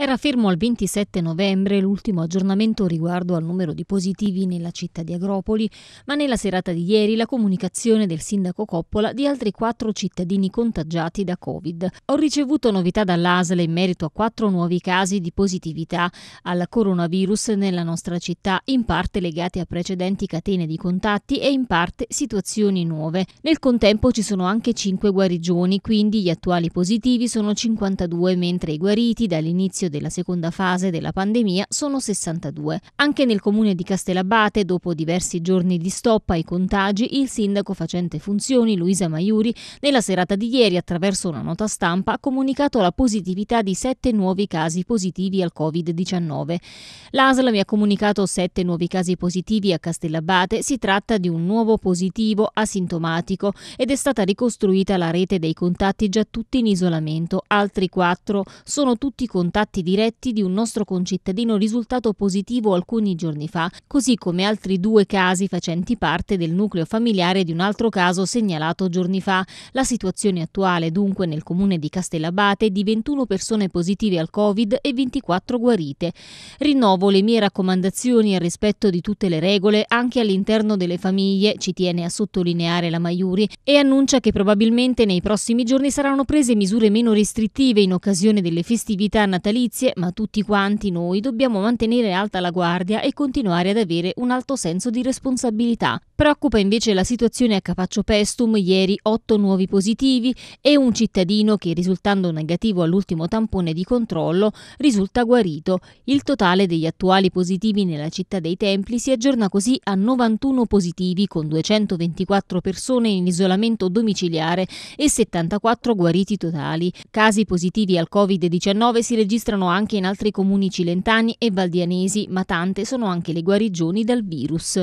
Era fermo al 27 novembre l'ultimo aggiornamento riguardo al numero di positivi nella città di Agropoli, ma nella serata di ieri la comunicazione del sindaco Coppola di altri quattro cittadini contagiati da Covid. Ho ricevuto novità dall'ASL in merito a quattro nuovi casi di positività al coronavirus nella nostra città, in parte legati a precedenti catene di contatti e in parte situazioni nuove. Nel contempo ci sono anche cinque guarigioni, quindi gli attuali positivi sono 52, mentre i guariti dall'inizio all'inizio della seconda fase della pandemia sono 62. Anche nel comune di Castellabate, dopo diversi giorni di stop ai contagi, il sindaco facente funzioni Luisa Maiuri, nella serata di ieri attraverso una nota stampa, ha comunicato la positività di 7 nuovi casi positivi al Covid-19. L'ASL mi ha comunicato 7 nuovi casi positivi a Castellabate, si tratta di un nuovo positivo asintomatico ed è stata ricostruita la rete dei contatti già tutti in isolamento, altri 4 sono tutti contatti contatti diretti di un nostro concittadino risultato positivo alcuni giorni fa, così come altri due casi facenti parte del nucleo familiare di un altro caso segnalato giorni fa. La situazione attuale dunque nel comune di Castellabate è di 21 persone positive al Covid e 24 guarite. Rinnovo le mie raccomandazioni al rispetto di tutte le regole anche all'interno delle famiglie, ci tiene a sottolineare la Maiuri, e annuncia che probabilmente nei prossimi giorni saranno prese misure meno restrittive in occasione delle festività natalizie notizie, ma tutti quanti noi dobbiamo mantenere alta la guardia e continuare ad avere un alto senso di responsabilità. Preoccupa invece la situazione a Capaccio Pestum, ieri 8 nuovi positivi e un cittadino che risultando negativo all'ultimo tampone di controllo risulta guarito. Il totale degli attuali positivi nella città dei Templi si aggiorna così a 91 positivi con 224 persone in isolamento domiciliare e 74 guariti totali. Casi positivi al Covid-19 si registrano anche in altri comuni cilentani e valdianesi, ma tante sono anche le guarigioni dal virus.